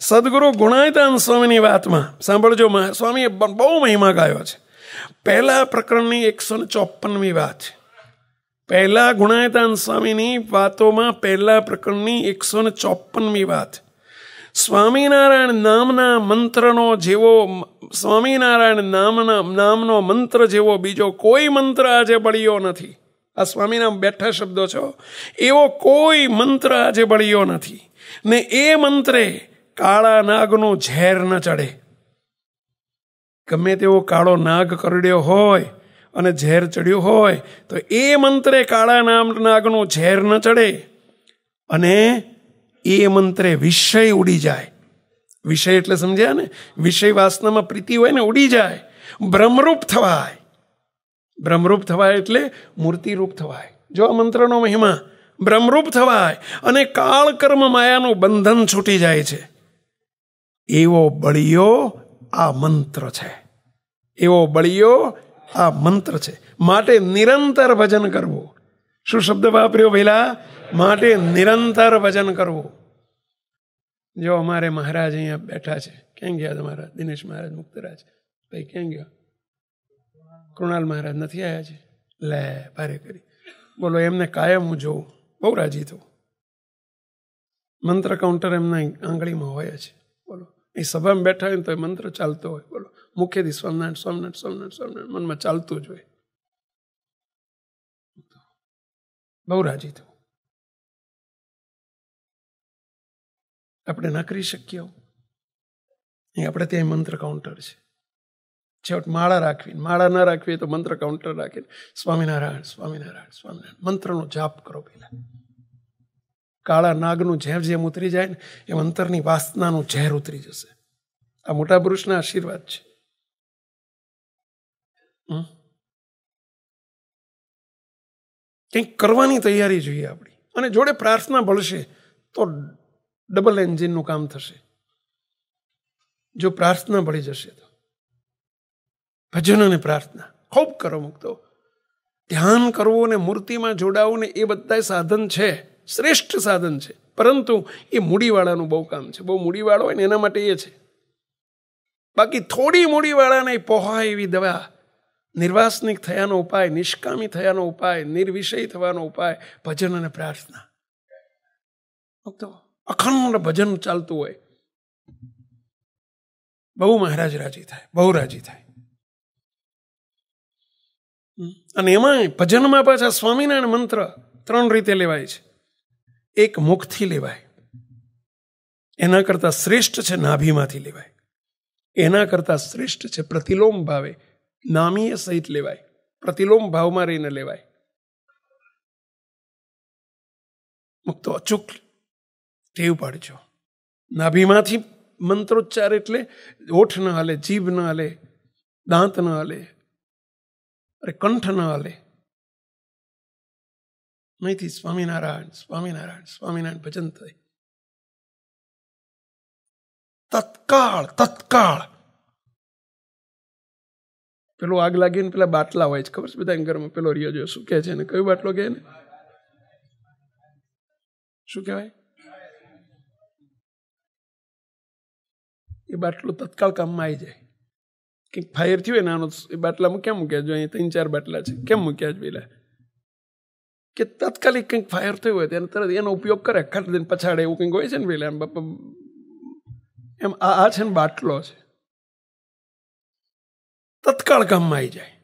સદગુરુ ગુણાયતાન સ્વામીની વાતમાં સાંભળજો સ્વામીએ બહુ મહિમા ગાયો છે પહેલા પ્રકરણની એકસો ને ચોપનમી વાત છે પહેલા ગુણાયતાન સ્વામીની વાતોમાં પહેલા પ્રકરણની એકસો ને ચોપનમી વાત સ્વામિનારાયણ નામના મંત્રનો જેવો સ્વામિનારાયણ નામના નામનો મંત્ર જેવો બીજો કોઈ મંત્ર આજે બળ્યો નથી આ સ્વામીનામ બેઠા શબ્દો છો એવો કોઈ મંત્ર આજે બળ્યો નથી ને એ મંત્રે કાળા નાગનો ઝેર ન ચડે ગમે તેવો કાળો નાગ કરડ્યો હોય અને ઝેર ચડ્યો હોય તો એ મંત્રે કાળા નામ નાગનો ઝેર ન ચડે અને એ મંત્રે વિષય ઉડી જાય વિષય એટલે સમજ્યા ને વિષય વાસનામાં પ્રીતિ હોય ને ઉડી જાય ભ્રમરૂપ થવાય ભ્રમરૂપ થવાય એટલે મૂર્તિરૂપ થવાય જો આ મંત્રનો મહિમા ભ્રમરૂપ થવાય અને કાળ કર્મ માયાનું બંધન છૂટી જાય છે એવો બળિયો આ મંત્ર છે એવો બળિયો આ મંત્ર છે માટે નિરંતર ભજન કરવું શું શબ્દ વાપર્યો પહેલા માટે નિરંતર ભજન કરવું જો અમારે મહારાજ અહીંયા બેઠા છે ક્યાં ગયા તમારા દિનેશ મહારાજ મુક્તરાજ ભાઈ ક્યાં ગયો કૃણાલ મહારાજ નથી આવ્યા છે લે ભારે કરી બોલો એમને કાયમ હું જોઉં બહુ રાજી થવું મંત્ર કાઉન્ટર એમના આંગળીમાં હોય છે બોલો એ સભામાં બેઠા હોય ને તો એ મંત્ર ચાલતો હોય બોલો મુખ્યથી સ્વામિનારાયણ સ્વામિનારાયણ સ્વામિનારાયણ સ્વામિનારાયણ મનમાં ચાલતું જ હોય બહુ રાજી થવું આપણે ના કરી શકીએ એ આપણે ત્યાં મંત્ર કાઉન્ટર છે છેવટ માળા રાખવી માળા ના રાખવી તો મંત્ર કાઉન્ટર રાખીને સ્વામિનારાયણ સ્વામિનારાયણ સ્વામિનારાયણ મંત્રનો જાપ કરો પહેલા કાળા નાગનું ઝેર જેમ ઉતરી જાય ને એમ અંતરની વાસનાનું ઝેર ઉતરી જશે આ મોટા પુરુષના આશીર્વાદ છે કંઈક કરવાની તૈયારી જોઈએ આપણી અને જોડે પ્રાર્થના ભળશે તો ડબલ એન્જિનનું કામ થશે જો પ્રાર્થના ભળી જશે તો ભજન અને પ્રાર્થના ખૂબ કરો મુક્તો ધ્યાન કરવું અને મૂર્તિમાં જોડાવું ને એ બધા સાધન છે શ્રેષ્ઠ સાધન છે પરંતુ એ મૂડીવાળાનું બહુ કામ છે બહુ મૂડીવાળો હોય ને એના માટે એ છે બાકી થોડી મૂડીવાળાને પહોંચાય એવી દવા નિર્વાસનિક થયાનો ઉપાય નિષ્કામી થયાનો ઉપાય નિર્વિષય થવાનો ઉપાય ભજન અને પ્રાર્થના અખંડ ભજન ચાલતું હોય બહુ મહારાજ રાજી થાય બહુ રાજી થાય અને એમાં ભજનમાં પાછા સ્વામિનારાયણ મંત્ર ત્રણ રીતે લેવાય છે એક મુખથી લેવાય એના કરતાં શ્રેષ્ઠ છે નાભીમાંથી લેવાય એના કરતાં શ્રેષ્ઠ છે પ્રતિલોમ ભાવે નામીય સહિત લેવાય પ્રતિલોમ ભાવમાં રહીને લેવાય મુક્તો અચૂક ટેવ પાડજો નાભીમાંથી મંત્રોચ્ચાર એટલે ઓઠ ન હાલે જીભ ન હાલે દાંત ન હાલે અરે કંઠ ન હાલે અહીંથી સ્વામિનારાયણ સ્વામિનારાયણ સ્વામિનારાયણ ભજન થાય તત્કાળ તત્કાળ પેલો આગ લાગીને પેલા બાટલા હોય છે ખબર છે બધા ઘરમાં પેલો રિયો જો શું કહે છે ને કયો બાટલો કે ને શું કહેવાય એ બાટલો તત્કાળ કામમાં આવી જાય કંઈક ફાયર થયું હોય નાનો એ બાટલામાં કેમ મૂક્યા જો અહીંયા ત્રણ ચાર બાટલા છે કેમ મૂક્યા જ પેલા કે તાત્કાલિક કંઈક ફાયર થયું હોય તેને તરત એનો ઉપયોગ કરે ખટ દિન પછાડે એવું કંઈક હોય છે ને પેલા એમ બાપા એમ આ છે ને બાટલો છે તત્કાળ કામમાં આવી જાય